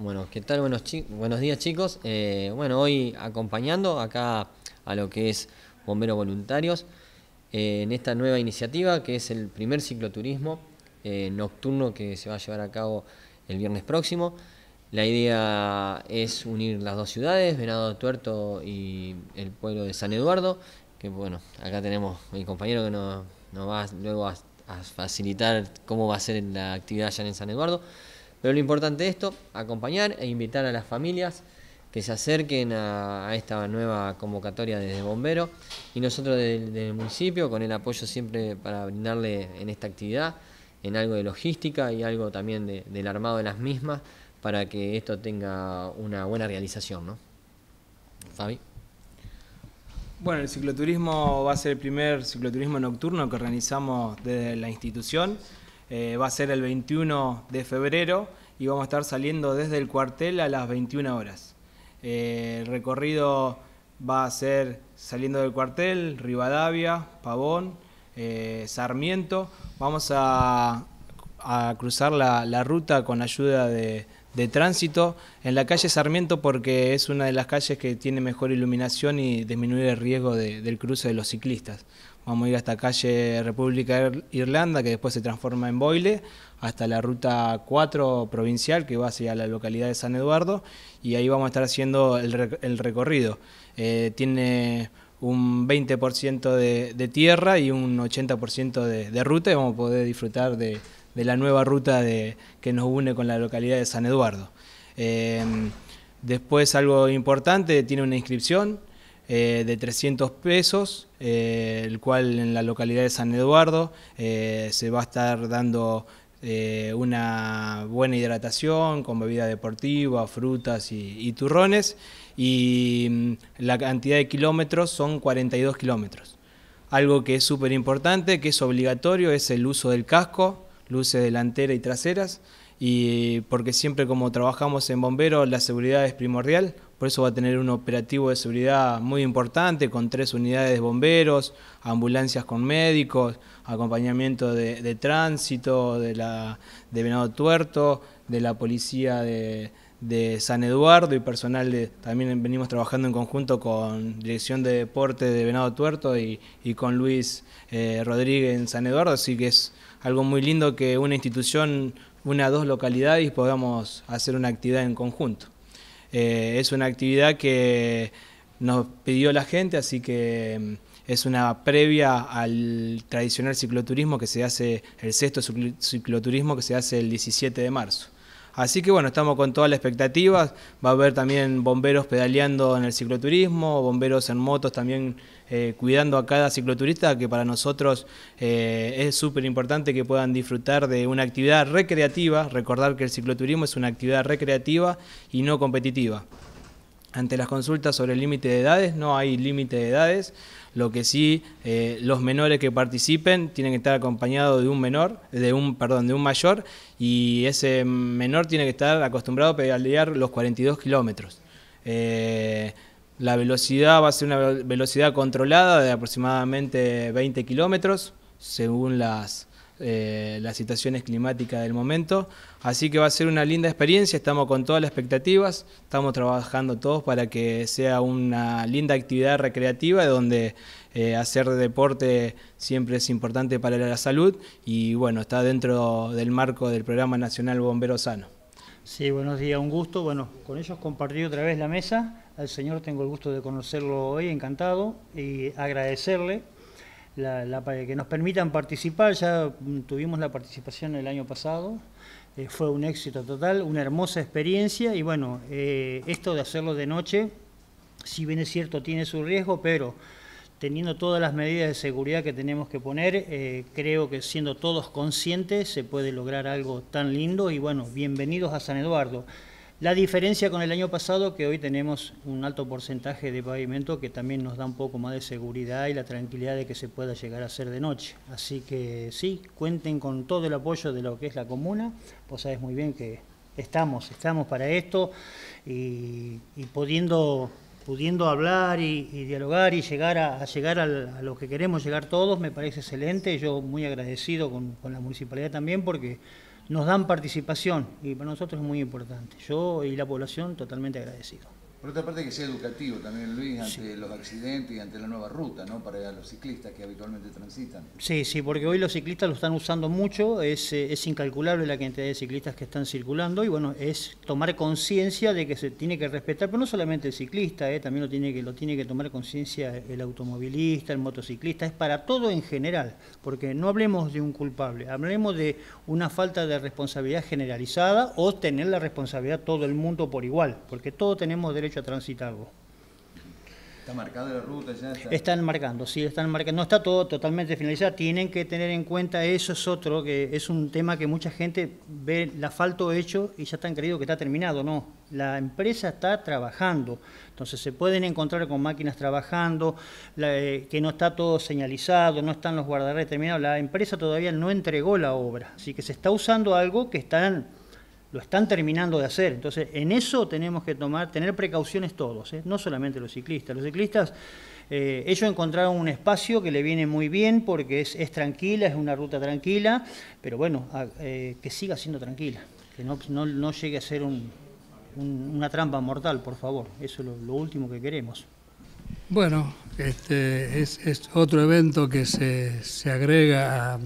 Bueno, ¿qué tal? Buenos, buenos días chicos. Eh, bueno, hoy acompañando acá a lo que es Bomberos Voluntarios eh, en esta nueva iniciativa que es el primer cicloturismo eh, nocturno que se va a llevar a cabo el viernes próximo. La idea es unir las dos ciudades, Venado Tuerto y el pueblo de San Eduardo, que bueno, acá tenemos mi compañero que nos, nos va luego a facilitar cómo va a ser la actividad allá en San Eduardo. Pero lo importante de esto, acompañar e invitar a las familias que se acerquen a, esta nueva convocatoria desde Bombero y nosotros del, el municipio con el apoyo siempre para brindarle en esta actividad, en algo de logística y algo también del armado de las mismas para que esto tenga una buena realización. Fabi. Bueno, el cicloturismo va a ser el primer cicloturismo nocturno que organizamos desde la institución. Eh, va a ser el 21 de febrero y vamos a estar saliendo desde el cuartel a las 21 horas. Eh, el recorrido va a ser saliendo del cuartel, Rivadavia, Pavón, eh, Sarmiento. Vamos a, cruzar la, ruta con ayuda de, tránsito en la calle Sarmiento porque es una de las calles que tiene mejor iluminación y disminuir el riesgo del cruce de los ciclistas vamos a ir hasta calle República Irlanda, que después se transforma en Boile, hasta la ruta 4 provincial, que va hacia la localidad de San Eduardo, y ahí vamos a estar haciendo el, recorrido. Eh, tiene un 20% de, tierra y un 80% de, ruta, y vamos a poder disfrutar de, la nueva ruta que nos une con la localidad de San Eduardo. Eh, después algo importante, tiene una inscripción, eh, de 300 pesos, eh, el cual en la localidad de San Eduardo eh, se va a estar dando una buena hidratación con bebida deportiva, frutas y, turrones, y mm, la cantidad de kilómetros son 42 kilómetros. Algo que es súper importante, que es obligatorio, es el uso del casco, luces delanteras y traseras, y porque siempre como trabajamos en bomberos la seguridad es primordial, por eso va a tener un operativo de seguridad muy importante con tres unidades de bomberos, ambulancias con médicos, acompañamiento de, tránsito, de, la, de Venado Tuerto, de la policía de, San Eduardo y personal también venimos trabajando en conjunto con Dirección de Deporte de Venado Tuerto y, con Luis eh, Rodríguez en San Eduardo, así que es algo muy lindo que una institución una dos localidades podamos hacer una actividad en conjunto. Eh, es una actividad que nos pidió la gente, así que mm, es una previa al tradicional cicloturismo que se hace, el sexto cicloturismo que se hace el 17 de marzo. Así que bueno, estamos con todas las expectativas. Va a haber también bomberos pedaleando en el cicloturismo, bomberos en motos también eh, cuidando a cada cicloturista, que para nosotros eh, es súper importante que puedan disfrutar de una actividad recreativa. Recordar que el cicloturismo es una actividad recreativa y no competitiva. Ante las consultas sobre el límite de edades, no hay límite de edades. Lo que sí, eh, los menores que participen tienen que estar acompañados de un menor, de un, perdón, de un mayor, y ese menor tiene que estar acostumbrado a pedalear los 42 kilómetros. Eh, la velocidad va a ser una velocidad controlada de aproximadamente 20 kilómetros, según las eh, las situaciones climáticas del momento. Así que va a ser una linda experiencia, estamos con todas las expectativas, estamos trabajando todos para que sea una linda actividad recreativa donde eh, hacer deporte siempre es importante para la salud y bueno, está dentro del marco del Programa Nacional Bombero Sano. Sí, buenos días, un gusto. Bueno, con ellos compartí otra vez la mesa. Al señor tengo el gusto de conocerlo hoy, encantado, y agradecerle la, que nos permitan participar. Ya mm, tuvimos la participación el año pasado, eh, fue un éxito total, una hermosa experiencia y bueno, eh, esto de hacerlo de noche, si bien es cierto, tiene su riesgo, pero teniendo todas las medidas de seguridad que tenemos que poner, eh, creo que siendo todos conscientes se puede lograr algo tan lindo y bueno, bienvenidos a San Eduardo. La diferencia con el año pasado que hoy tenemos un alto porcentaje de pavimento que también nos da un poco más de seguridad y la tranquilidad de que se pueda llegar a hacer de noche. Así que sí, cuenten con todo el apoyo de lo que es la comuna. Vos sabes muy bien que estamos, estamos para esto y, pudiendo, pudiendo hablar y, dialogar y llegar a, llegar a lo que queremos llegar todos, me parece excelente. Yo muy agradecido con, con la municipalidad también porque nos dan participación y para nosotros es muy importante. Yo y la población totalmente agradecidos. Por otra parte, que sea educativo también, Luis, ante los accidentes y ante la nueva ruta, ¿no? Para los ciclistas que habitualmente transitan. Sí, sí, porque hoy los ciclistas lo están usando mucho, es, eh, incalculable la cantidad de ciclistas que están circulando y bueno, es tomar conciencia de que se tiene que respetar, pero no solamente el ciclista, eh, también lo tiene que, lo tiene que tomar conciencia el automovilista, el motociclista, es para todo en general, porque no hablemos de un culpable, hablemos de una falta de responsabilidad generalizada o tener la responsabilidad todo el mundo por igual, porque todos tenemos derecho ya a transitarlo. ¿Está marcando la ruta? Ya está... Están marcando, sí, están marcando. No está todo totalmente finalizado. Tienen que tener en cuenta, eso es otro, que es un tema que mucha gente ve el asfalto hecho y ya están creído que está terminado. No, la empresa está trabajando. Entonces se pueden encontrar con máquinas trabajando, eh, que no está todo señalizado, no están los guardarredes terminados. La empresa todavía no entregó la obra. Así que se está usando algo que están lo están terminando de hacer. Entonces, en eso tenemos que tomar, tener precauciones todos, ¿eh? no solamente los ciclistas. Los ciclistas, eh, ellos encontraron un espacio que le viene muy bien porque es, tranquila, es una ruta tranquila, pero bueno, ah, eh, que siga siendo tranquila, que no, no, llegue a ser una trampa mortal, por favor. Eso es lo, último que queremos. Bueno, este es, es otro evento que se, se agrega a,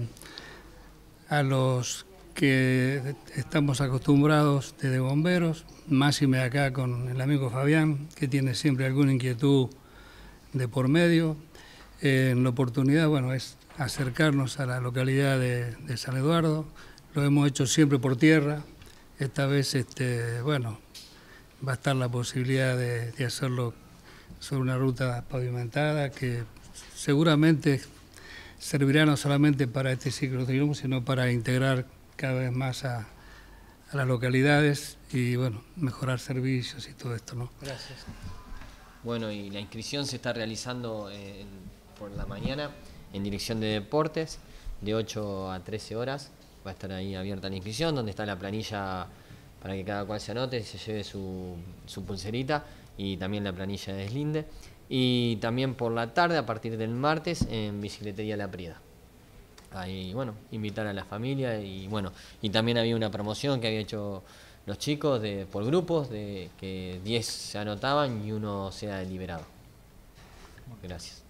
a los que estamos acostumbrados desde bomberos, más y me acá con el amigo Fabián, que tiene siempre alguna inquietud de por medio. ...en la oportunidad, bueno, es acercarnos a la localidad de, San Eduardo. Lo hemos hecho siempre por tierra. Esta vez, este, bueno, va a estar la posibilidad de, hacerlo sobre una ruta pavimentada que seguramente servirá no solamente para este ciclo de sino para integrar cada vez más a, las localidades y bueno, mejorar servicios y todo esto, ¿no? Gracias. Bueno, y la inscripción se está realizando eh, por la mañana en dirección de deportes de 8 a 13 horas. Va a estar ahí abierta la inscripción, donde está la planilla para que cada cual se anote, y se lleve su, su pulserita y también la planilla de deslinde. Y también por la tarde, a partir del martes, en Bicicletería La Prieda ahí, bueno, invitar a la familia y bueno, y también había una promoción que había hecho los chicos de, por grupos, de que 10 se anotaban y uno se ha liberado. Gracias.